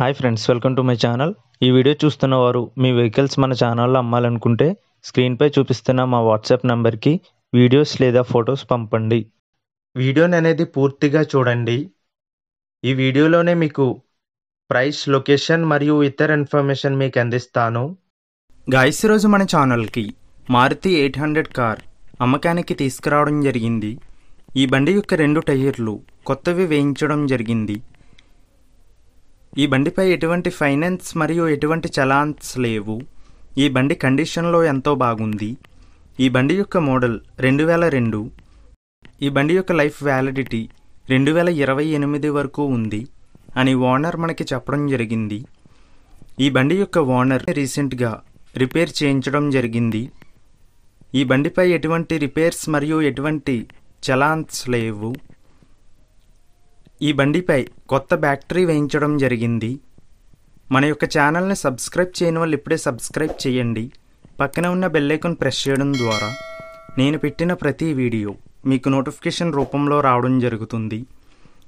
hi friends welcome to my channel ఈ video చూస్తున్న వారు మీ వెహికల్స్ మన ఛానల్లో అమ్మాలనుకుంటే స్క్రీన్పై చూపిస్తున్న మా వాట్సాప్ నెంబర్కి వీడియోస్ లేదా ఫొటోస్ పంపండి వీడియోని అనేది పూర్తిగా చూడండి ఈ వీడియోలోనే మీకు ప్రైస్ లొకేషన్ మరియు ఇతర ఇన్ఫర్మేషన్ మీకు అందిస్తాను గాయస్ రోజు మన ఛానల్కి మారుతి ఎయిట్ హండ్రెడ్ కార్ అమ్మకానికి తీసుకురావడం జరిగింది ఈ బండి యొక్క రెండు టైర్లు కొత్తవి వేయించడం జరిగింది ఈ బండిపై ఎటువంటి ఫైనాన్స్ మరియు ఎటువంటి చలాన్స్ లేవు ఈ బండి కండిషన్లో ఎంతో బాగుంది ఈ బండి యొక్క మోడల్ రెండు వేల రెండు ఈ బండి యొక్క లైఫ్ వ్యాలిడిటీ రెండు వేల ఇరవై ఎనిమిది వరకు ఉంది అని ఓనర్ మనకి చెప్పడం జరిగింది ఈ బండి యొక్క ఓనర్ రీసెంట్గా రిపేర్ చేయించడం జరిగింది ఈ బండిపై ఎటువంటి రిపేర్స్ మరియు ఎటువంటి చలాన్స్ లేవు ఈ బండిపై కొత్త బ్యాటరీ వేయించడం జరిగింది మన యొక్క ఛానల్ని సబ్స్క్రైబ్ చేయని వాళ్ళు ఇప్పుడే సబ్స్క్రైబ్ చేయండి పక్కన ఉన్న బెల్లైకన్ ప్రెస్ చేయడం ద్వారా నేను పెట్టిన ప్రతి వీడియో మీకు నోటిఫికేషన్ రూపంలో రావడం జరుగుతుంది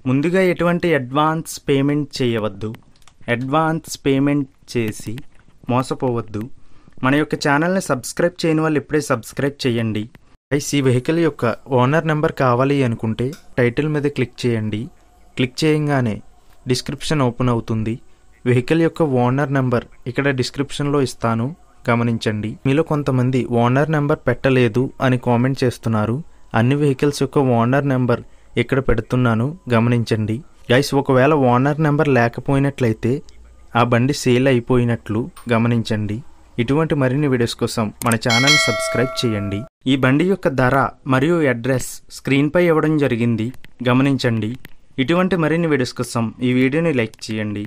ముందుగా ఎటువంటి అడ్వాన్స్ పేమెంట్ చేయవద్దు అడ్వాన్స్ పేమెంట్ చేసి మోసపోవద్దు మన యొక్క ఛానల్ని సబ్స్క్రైబ్ చేయని వాళ్ళు ఇప్పుడే సబ్స్క్రైబ్ చేయండి ఐసీ వెహికల్ యొక్క ఓనర్ నెంబర్ కావాలి అనుకుంటే టైటిల్ మీద క్లిక్ చేయండి క్లిక్ చేయంగానే డిస్క్రిప్షన్ ఓపెన్ అవుతుంది వెహికల్ యొక్క ఓనర్ నెంబర్ ఇక్కడ డిస్క్రిప్షన్లో ఇస్తాను గమనించండి మీలో కొంతమంది ఓనర్ నెంబర్ పెట్టలేదు అని కామెంట్ చేస్తున్నారు అన్ని వెహికల్స్ యొక్క ఓనర్ నెంబర్ ఇక్కడ పెడుతున్నాను గమనించండి గైస్ ఒకవేళ ఓనర్ నెంబర్ లేకపోయినట్లయితే ఆ బండి సేల్ అయిపోయినట్లు గమనించండి ఇటువంటి మరిన్ని వీడియోస్ కోసం మన ఛానల్ సబ్స్క్రైబ్ చేయండి ఈ బండి యొక్క ధర మరియు అడ్రస్ స్క్రీన్పై ఇవ్వడం జరిగింది గమనించండి ఇటువంటి మరిన్ని వీడియోస్ కోసం ఈ వీడియోని లైక్ చేయండి